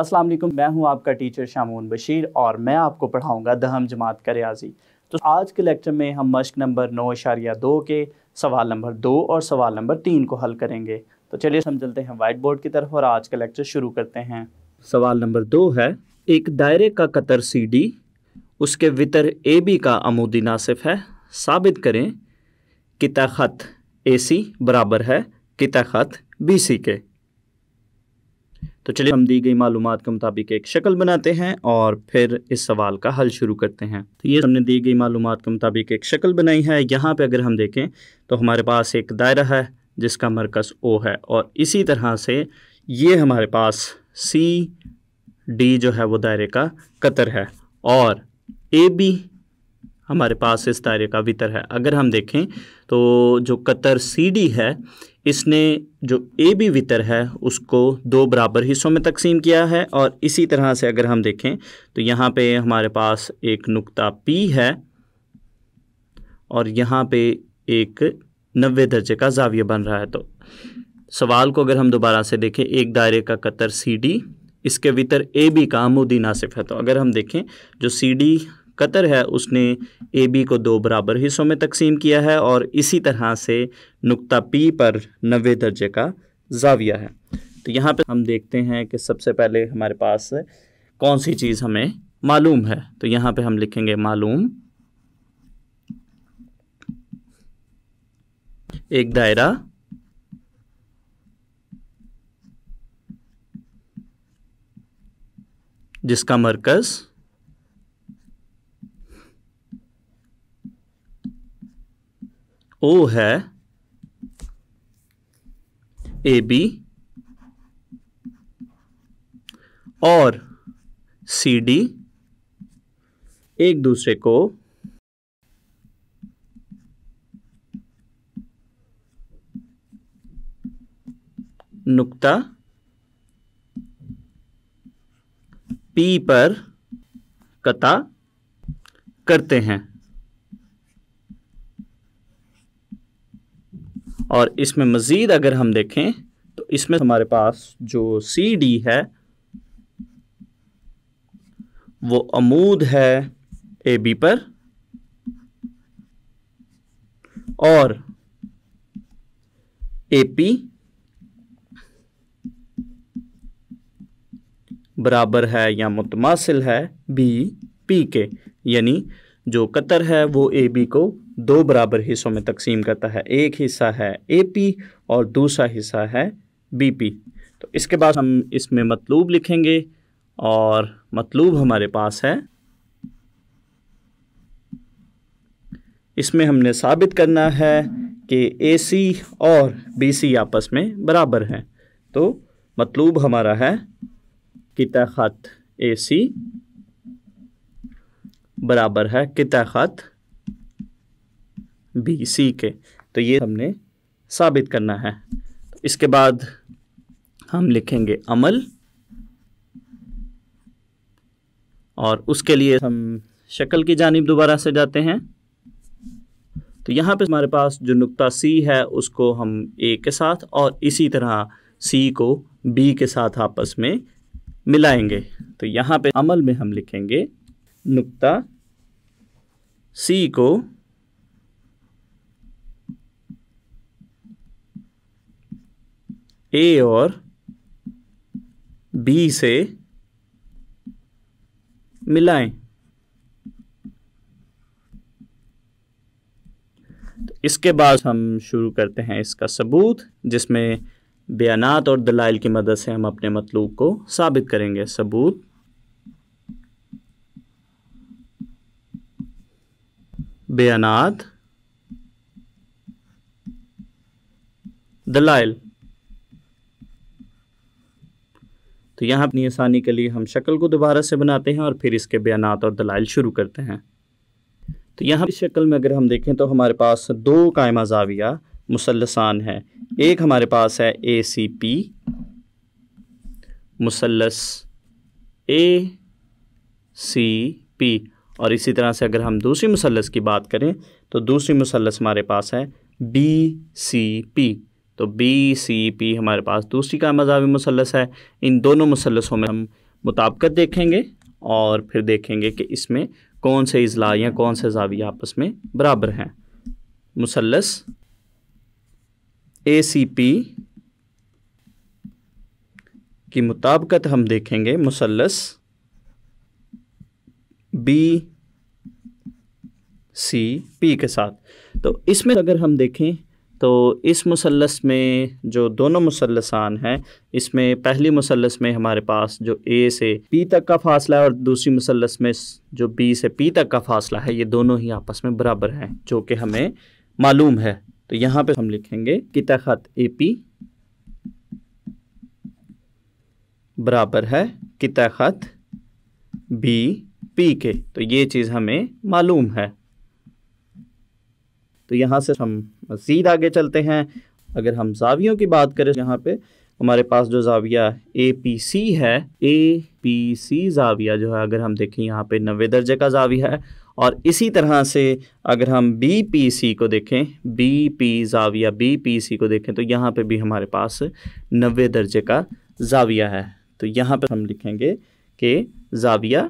अस्सलाम वालेकुम मैं हूं आपका टीचर शामून बशीर और मैं आपको पढ़ाऊंगा दहम जमात का रियाजी तो आज के लेक्चर में हम मश्क नंबर नौ इशारिया दो के सवाल नंबर दो और सवाल नंबर तीन को हल करेंगे तो चलिए हम चलते हैं वाइट बोर्ड की तरफ और आज का लेक्चर शुरू करते हैं सवाल नंबर दो है एक दायरे का कतर सी डी उसके वितर ए बी का आमूदी नासिफ है साबित करें कि ख़त ए सी बराबर है कि ख़त बी सी के तो चलिए हम दी गई मालूम के मुताबिक एक शक्ल बनाते हैं और फिर इस सवाल का हल शुरू करते हैं तो ये हमने दी गई मालूम के मुताबिक एक शक्ल बनाई है यहाँ पर अगर हम देखें तो हमारे पास एक दायरा है जिसका मरकज़ ओ है और इसी तरह से ये हमारे पास सी डी जो है वो दायरे का कतर है और ए बी हमारे पास इस दायरे का वितर है अगर हम देखें तो जो कतर सी डी है इसने जो ए बी वितर है उसको दो बराबर हिस्सों में तकसीम किया है और इसी तरह से अगर हम देखें तो यहाँ पे हमारे पास एक नुक्ता पी है और यहाँ पे एक नबे दर्जे का जाविया बन रहा है तो सवाल को अगर हम दोबारा से देखें एक दायरे का कतर सी डी इसके वितर ए बी का आमोदी नासिफ है तो अगर हम देखें जो सी डी कतर है उसने ए बी को दो बराबर हिस्सों में तकसीम किया है और इसी तरह से नुक्ता पी पर नबे दर्जे का जाविया है तो यहाँ पर हम देखते हैं कि सबसे पहले हमारे पास कौन सी चीज़ हमें मालूम है तो यहाँ पर हम लिखेंगे मालूम एक दायरा जिसका मरकज़ है ए बी और सी डी एक दूसरे को नुक्ता पी पर कता करते हैं और इसमें मज़ीद अगर हम देखें तो इसमें हमारे पास जो सी डी है वो अमूद है ए बी पर और ए पी बराबर है या मुतमासिल है बी पी के यानी जो कतर है वो ए बी को दो बराबर हिस्सों में तकसीम करता है एक हिस्सा है ए पी और दूसरा हिस्सा है बी पी तो इसके बाद हम इसमें मतलूब लिखेंगे और मतलूब हमारे पास है इसमें हमने साबित करना है कि ए सी और बी सी आपस में बराबर हैं तो मतलूब हमारा है कित ख़त ए सी बराबर है कित ख़त बी सी के तो ये हमने साबित करना है इसके बाद हम लिखेंगे अमल और उसके लिए हम शक्ल की जानब दोबारा से जाते हैं तो यहाँ पे हमारे पास जो नुक्ता सी है उसको हम ए के साथ और इसी तरह सी को बी के साथ आपस में मिलाएंगे तो यहाँ पे अमल में हम लिखेंगे नुक्ता सी को ए और बी से मिलाएं तो इसके बाद हम शुरू करते हैं इसका सबूत जिसमें बयानात और दलाइल की मदद से हम अपने मतलूब को साबित करेंगे सबूत बयानात दलाइल तो यहाँ अपनी आसानी के लिए हम शक्ल को दोबारा से बनाते हैं और फिर इसके बयान और दलाइल शुरू करते हैं तो यहाँ इस शक्ल में अगर हम देखें तो हमारे पास दो कायमा जाविया मुसलसान है एक हमारे पास है ए सी पी मुसलस ए सी पी और इसी तरह से अगर हम दूसरी मुसलस की बात करें तो दूसरी मुसलस हमारे पास है बी सी पी तो बी सी पी हमारे पास दूसरी का मजावी मुसलस है इन दोनों मुसलसों में हम मुताबकत देखेंगे और फिर देखेंगे कि इसमें कौन से अजला या कौन से जावी आपस में बराबर हैं मुसलस ए सी पी की मुताबकत हम देखेंगे मुसलस बी सी पी के साथ तो इसमें अगर हम देखें तो इस मुसलस में जो दोनों मुसलसान हैं इसमें पहली मुसलस में हमारे पास जो ए से पी तक का फासला है और दूसरी मुसलस में जो बी से पी तक का फासला है ये दोनों ही आपस में बराबर हैं जो कि हमें मालूम है तो यहाँ पे हम लिखेंगे कि खत ए पी बराबर है कि खत बी पी के तो ये चीज़ हमें मालूम है तो यहाँ से हम मज़ीद आगे चलते हैं अगर हम जावियों की बात करें यहाँ पे हमारे पास जो जाविया ए पी सी है ए पी सी जाविया जो है अगर हम देखें यहाँ पे नवे दर्जे का जाविया है और इसी तरह से अगर हम बी पी सी को देखें बी पी जाविया बी पी सी को देखें तो यहाँ पे भी हमारे पास नवे दर्जे का जाविया है तो यहाँ पर हम लिखेंगे कि जाविया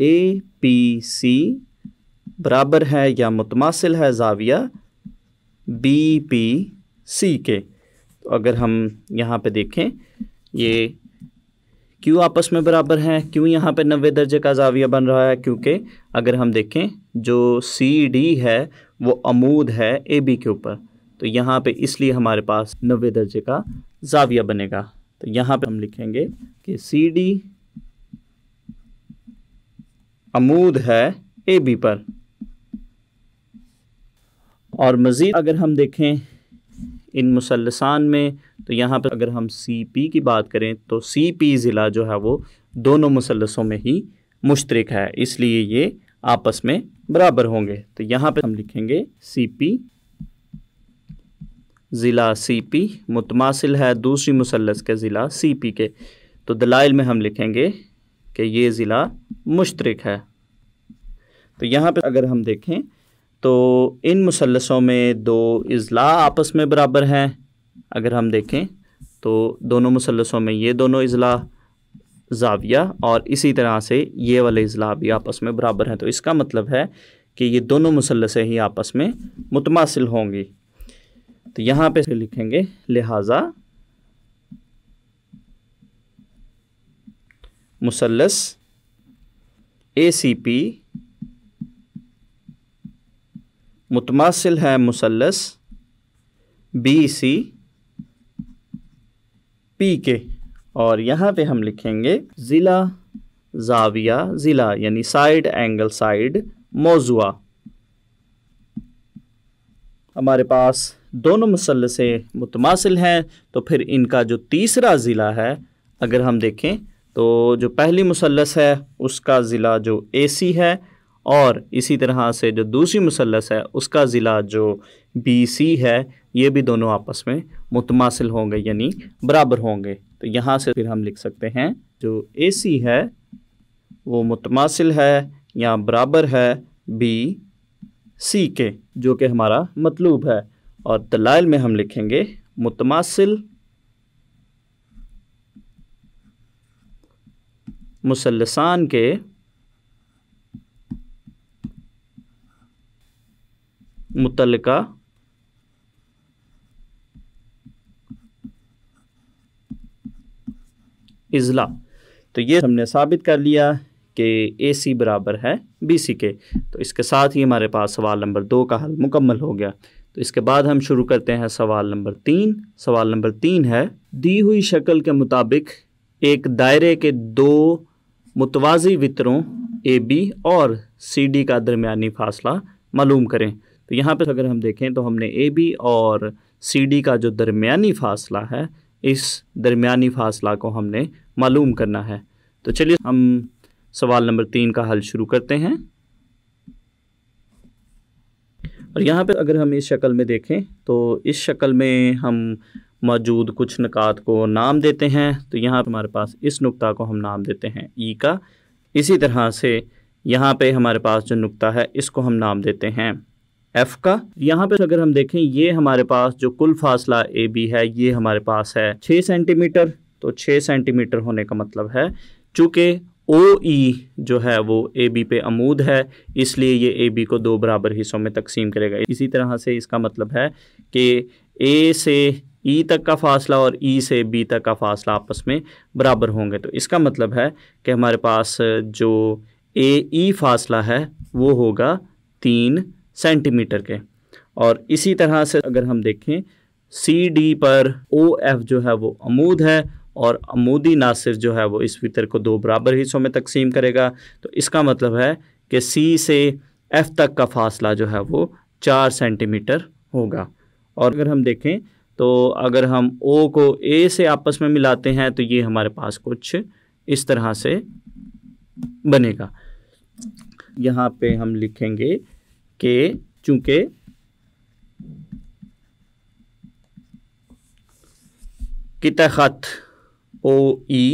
ए पी सी बराबर है या मुतमासिल है जाविया बी पी सी के तो अगर हम यहाँ पे देखें ये क्यों आपस में बराबर हैं क्यों यहाँ पे नबे दर्जे का जाविया बन रहा है क्योंकि अगर हम देखें जो सी डी है वो अमूद है ए बी के ऊपर तो यहाँ पे इसलिए हमारे पास नबे दर्जे का जाविया बनेगा तो यहाँ पे हम लिखेंगे कि सी डी अमूद है ए बी पर और मज़ीद अगर हम देखें इन मुसलसान में तो यहाँ पर अगर हम सी पी की बात करें तो सी पी ज़िला जो है वो दोनों मुसलसों में ही मुश्तरक है इसलिए ये आपस में बराबर होंगे तो यहाँ पर हम लिखेंगे सी पी ज़िला सी पी मुतमासिल है दूसरी मुसलस के ज़िला सी पी के तो दलाइल में हम लिखेंगे कि ये ज़िला मुश्तरक है तो यहाँ पर अगर हम देखें तो इन मुसलसों में दो अज़ला आपस में बराबर हैं अगर हम देखें तो दोनों मुसलसों में ये दोनों अज़ला जाविया और इसी तरह से ये वाले अज़ला भी आपस में बराबर हैं तो इसका मतलब है कि ये दोनों मुसलसें ही आपस में मुतमासिल होंगी तो यहाँ पे लिखेंगे लिहाजा मुसलस ए सी पी मुतमासिल है मुसलस बी सी पी के और यहाँ पे हम लिखेंगे ज़िला जाविया ज़िला यानी साइड एंगल साइड मौजुआ हमारे पास दोनों मसलसे मुतमासिल हैं तो फिर इनका जो तीसरा ज़िला है अगर हम देखें तो जो पहली मुसलस है उसका ज़िला जो ए सी है और इसी तरह से जो दूसरी मुसलस है उसका ज़िला जो बी सी है ये भी दोनों आपस में मुतमासिल होंगे यानी बराबर होंगे तो यहाँ से फिर हम लिख सकते हैं जो ए सी है वो मुतमासिल है या बराबर है बी सी के जो कि हमारा मतलूब है और दलाइल में हम लिखेंगे मुतमासिल मुसलसान के मुतलका इजला तो ये हमने साबित कर लिया कि ए सी बराबर है बी सी के तो इसके साथ ही हमारे पास सवाल नंबर दो का हल मुकम्मल हो गया तो इसके बाद हम शुरू करते हैं सवाल नंबर तीन सवाल नंबर तीन है दी हुई शक्ल के मुताबिक एक दायरे के दो मुतवाज़ी वितरों ए बी और सी डी का दरमियानी फासला मालूम करें तो यहाँ पर अगर हम देखें तो हमने ए बी और सी डी का जो दरमियानी फासला है इस दरमियानी फासला को हमने मालूम करना है तो चलिए हम सवाल नंबर तीन का हल शुरू करते हैं और यहाँ पर अगर हम इस शक्ल में देखें तो इस शक्ल में हम मौजूद कुछ नकात को नाम देते हैं तो यहाँ पर हमारे पास इस नुक्ता को हम नाम देते हैं ई e का इसी तरह से यहाँ पे हमारे पास जो नुक्ता है इसको हम नाम देते हैं एफ का यहाँ पे अगर हम देखें ये हमारे पास जो कुल फासला ए बी है ये हमारे पास है छः सेंटीमीटर तो छः सेंटीमीटर होने का मतलब है चूँकि ओ ई e जो है वो ए बी पे अमूद है इसलिए ये ए बी को दो बराबर हिस्सों में तकसीम करेगा इसी तरह से इसका मतलब है कि ए से ई e तक का फासला और ई e से बी तक का फासला आपस में बराबर होंगे तो इसका मतलब है कि हमारे पास जो ए ई फासला है वो होगा तीन सेंटीमीटर के और इसी तरह से अगर हम देखें सी डी पर ओ एफ जो है वो अमूद है और अमूदी नासिर जो है वो इस फितर को दो बराबर हिस्सों में तकसीम करेगा तो इसका मतलब है कि सी से एफ तक का फासला जो है वो चार सेंटीमीटर होगा और अगर हम देखें तो अगर हम ओ को ए से आपस में मिलाते हैं तो ये हमारे पास कुछ इस तरह से बनेगा यहाँ पे हम लिखेंगे के चूंकि खत ओ ई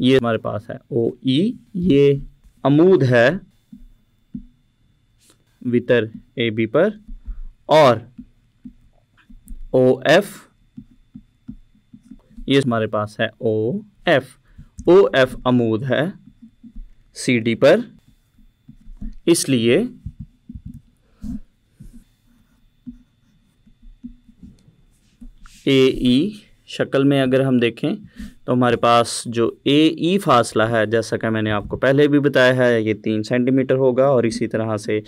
ये हमारे पास है ओ ई ये अमूद है वितर ए बी पर और ओ एफ ये हमारे पास है ओ एफ ओ एफ अमूद है सी डी पर इसलिए ए ई e, शक्ल में अगर हम देखें तो हमारे पास जो ए ई e फासला है जैसा कि मैंने आपको पहले भी बताया है ये तीन सेंटीमीटर होगा और इसी तरह से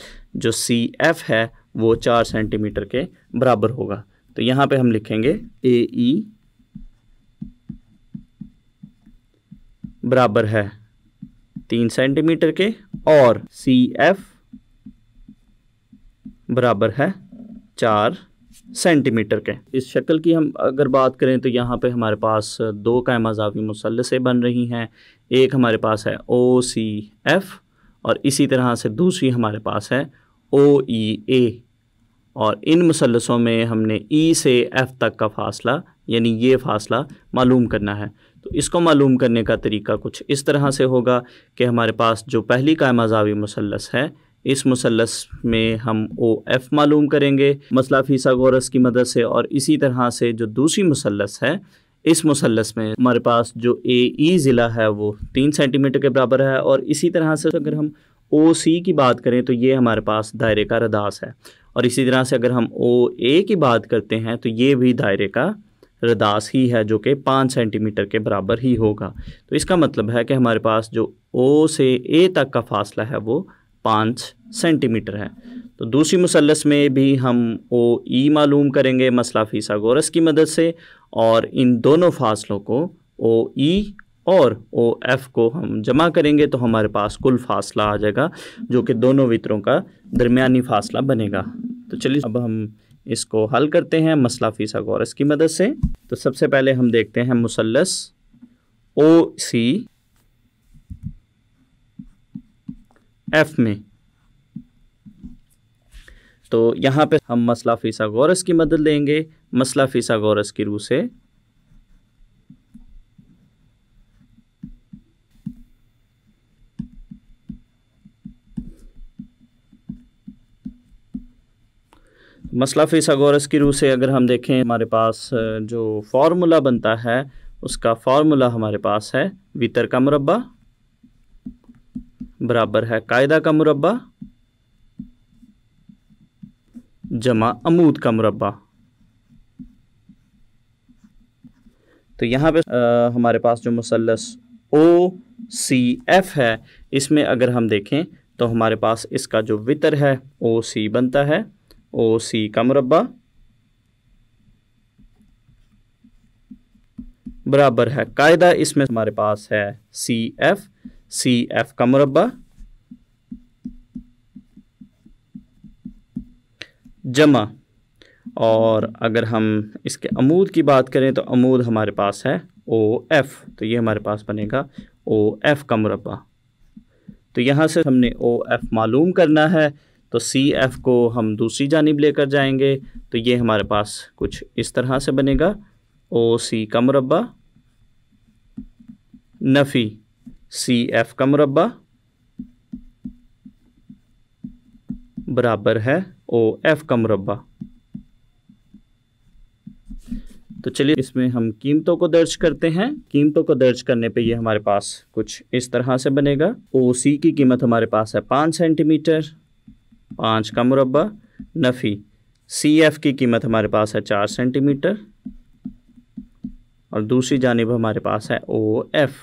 जो सी एफ है वो चार सेंटीमीटर के बराबर होगा तो यहाँ पे हम लिखेंगे ए ई e बराबर है तीन सेंटीमीटर के और सी एफ बराबर है चार सेंटीमीटर के इस शक्ल की हम अगर बात करें तो यहाँ पे हमारे पास दो काय मजावी मुसलसें बन रही हैं एक हमारे पास है ओ सी एफ़ और इसी तरह से दूसरी हमारे पास है ओ ई ए और इन मुसलसों में हमने ई e से एफ़ तक का फासला यानी ये फासला मालूम करना है तो इसको मालूम करने का तरीका कुछ इस तरह से होगा कि हमारे पास जो पहली कायमाजावी मुसलस है इस मुसलस में हम ओ एफ़ मालूम करेंगे मसला फीसा गोरस की मदद से और इसी तरह से जो दूसरी मुसलस है इस मुसलस में हमारे पास जो ए ई e ज़िला है वो तीन सेंटीमीटर के बराबर है और इसी तरह से अगर हम ओ सी की बात करें तो ये हमारे पास दायरे का रदास है और इसी तरह से अगर हम ओ ए की बात करते हैं तो ये भी दायरे का रदास ही है जो कि पाँच सेंटीमीटर के बराबर ही होगा तो इसका मतलब है कि हमारे पास जो ओ से ए तक का फासला है वो पाँच सेंटीमीटर है तो दूसरी मुसलस में भी हम ओ ई मालूम करेंगे मसला फीसागोरस की मदद से और इन दोनों फासलों को ओ ई और ओ एफ को हम जमा करेंगे तो हमारे पास कुल फासला आ जाएगा जो कि दोनों वितरों का दरमिया फासला बनेगा तो चलिए अब हम इसको हल करते हैं मसला फीसागोरस की मदद से तो सबसे पहले हम देखते हैं मुसलस ओ सी एफ में तो यहाँ पे हम मसला फीसागोरस की मदद लेंगे मसला फीसागोरस की रूह से मसला फिसागोरस की रूह से अगर हम देखें हमारे पास जो फार्मूला बनता है उसका फार्मूला हमारे पास है वितर का मुरबा बराबर है कायदा का मुरबा जमा अमूद का मुरबा तो यहाँ पे आ, हमारे पास जो मुसलस ओ सी एफ है इसमें अगर हम देखें तो हमारे पास इसका जो वितर है ओ सी बनता है ओ सी का मुरबा बराबर है कायदा इसमें हमारे पास है सी एफ सी एफ का मुरबा जमा और अगर हम इसके अमूद की बात करें तो अमूद हमारे पास है ओ एफ तो ये हमारे पास बनेगा ओ एफ का मुरबा तो यहाँ से हमने ओ एफ मालूम करना है तो सी एफ को हम दूसरी जानब लेकर जाएंगे तो ये हमारे पास कुछ इस तरह से बनेगा ओ सी का मुरबा नफ़ी सी एफ का मुरबा बराबर है ओ एफ का मुरबा तो चलिए इसमें हम कीमतों को दर्ज करते हैं कीमतों को दर्ज करने पे ये हमारे पास कुछ इस तरह से बनेगा ओ सी की कीमत हमारे पास है पाँच सेंटीमीटर पाँच का मुरबा नफ़ी सी एफ़ की कीमत हमारे पास है चार सेंटीमीटर और दूसरी जानब हमारे पास है ओ एफ़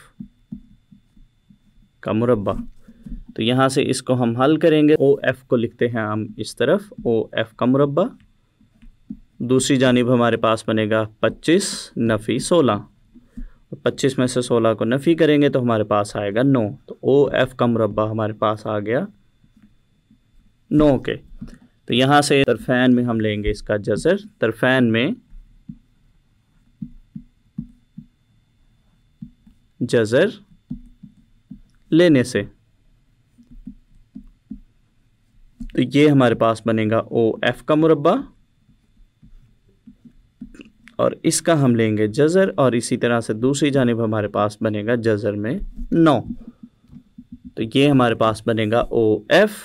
का मुरबा तो यहाँ से इसको हम हल करेंगे ओ एफ़ को लिखते हैं हम इस तरफ ओ एफ़ का मुरबा दूसरी जानब हमारे पास बनेगा पच्चीस नफ़ी सोलह पच्चीस में से सोलह को नफ़ी करेंगे तो हमारे पास आएगा नौ तो ओ एफ़ का मुरबा हमारे पास आ गया नो के तो यहाँ से तरफैन में हम लेंगे इसका जजर तरफैन में जजर लेने से तो ये हमारे पास बनेगा ओ एफ का मुरबा और इसका हम लेंगे जजर और इसी तरह से दूसरी जानब हमारे पास बनेगा जजर में नौ तो ये हमारे पास बनेगा ओ एफ़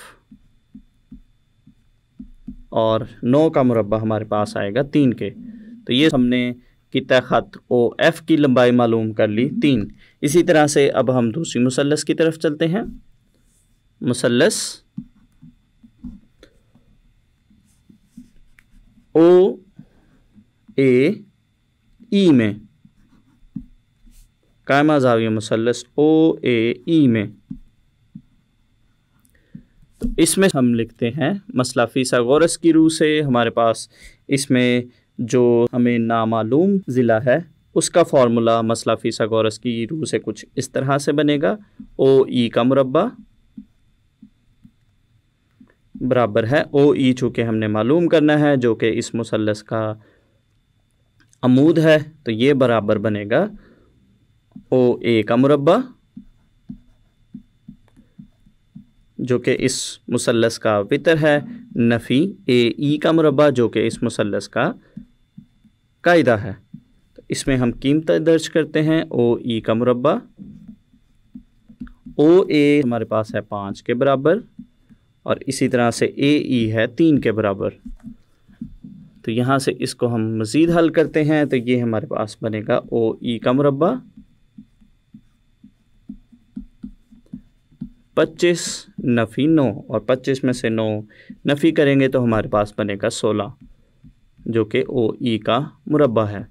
और नौ का मुरबा हमारे पास आएगा तीन के तो ये हमने कित ख़त ओ एफ़ की लंबाई मालूम कर ली तीन इसी तरह से अब हम दूसरी मुसलस की तरफ चलते हैं मुसलस ओ ए ई e में कायमा जाविया मुसलस ओ ए ई e में तो इसमें हम लिखते हैं मसला फीसागोरस की रूह से हमारे पास इसमें जो हमें नामालूम ज़िला है उसका फार्मूला मसला फीसागोरस की रूह से कुछ इस तरह से बनेगा ओ ई का मुरबा बराबर है ओ ई चूँकि हमने मालूम करना है जो कि इस मुसलस का अमूद है तो ये बराबर बनेगा ओ ए का मुरबा जो कि इस मुसलस का वितर है नफ़ी ए ई का मुरबा जो कि इस मुसलस का कायदा है तो इसमें हम कीमत दर्ज करते हैं ओ ई का मुरबा ओ ए हमारे पास है पाँच के बराबर और इसी तरह से ए ई है तीन के बराबर तो यहाँ से इसको हम मज़ीद हल करते हैं तो ये हमारे पास बनेगा ओ ई का मुरबा पच्चीस नफ़ी नौ और पच्चीस में से नौ नफ़ी करेंगे तो हमारे पास बनेगा सोलह जो कि ओ ई e का मुरबा है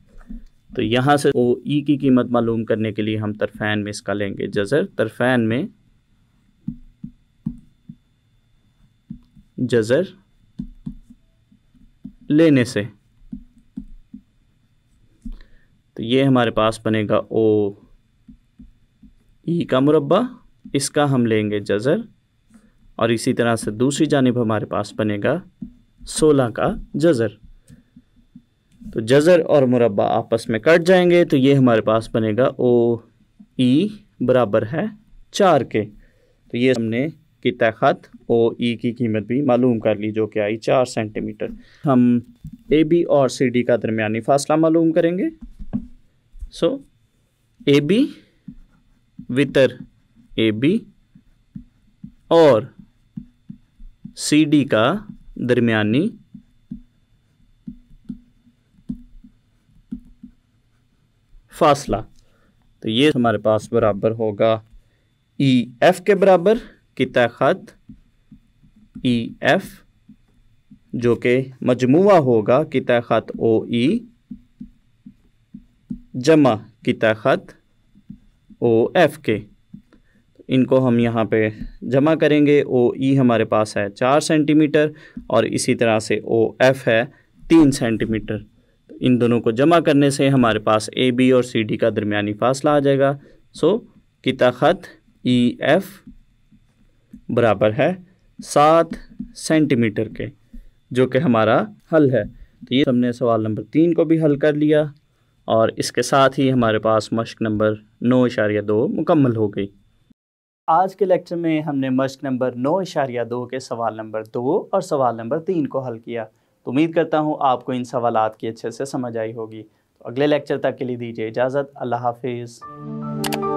तो यहाँ से ओ ई e की कीमत मालूम करने के लिए हम तरफ़ैन में इसका लेंगे जज़र तरफ़ैन में जज़र लेने से तो ये हमारे पास बनेगा ओ ई e का मुरबा इसका हम लेंगे जज़र और इसी तरह से दूसरी जानब हमारे पास बनेगा सोलह का जज़र तो जज़र और मुरबा आपस में कट जाएंगे तो ये हमारे पास बनेगा ओ ई बराबर है चार के तो ये हमने की तहत ओ ई की कीमत भी मालूम कर ली जो कि आई चार सेंटीमीटर हम ए बी और सी डी का दरमियानी फासला मालूम करेंगे सो ए बी वितर ए बी और सी डी का दरमियानी फासला तो ये हमारे पास बराबर होगा ई एफ के बराबर किता ख़त ई एफ जो कि मजमुआ होगा किता ख़त ओ ई जमा किता ख़त ओ एफ के इनको हम यहाँ पे जमा करेंगे ओ ई हमारे पास है चार सेंटीमीटर और इसी तरह से ओ एफ है तीन सेंटीमीटर इन दोनों को जमा करने से हमारे पास ए बी और सी डी का दरमियानी फासला आ जाएगा सो किता ख़त ई एफ बराबर है सात सेंटीमीटर के जो कि हमारा हल है तो ये हमने सवाल नंबर तीन को भी हल कर लिया और इसके साथ ही हमारे पास मश्क नंबर नौ इशारिया दो मुकम्मल हो गई आज के लेक्चर में हमने मश्क नंबर नौ इशारिया दो के सवाल नंबर दो और सवाल नंबर तीन को हल किया तो उम्मीद करता हूँ आपको इन सवाल की अच्छे से समझ आई होगी तो अगले लेक्चर तक के लिए दीजिए इजाज़त अल्लाह हाफिज़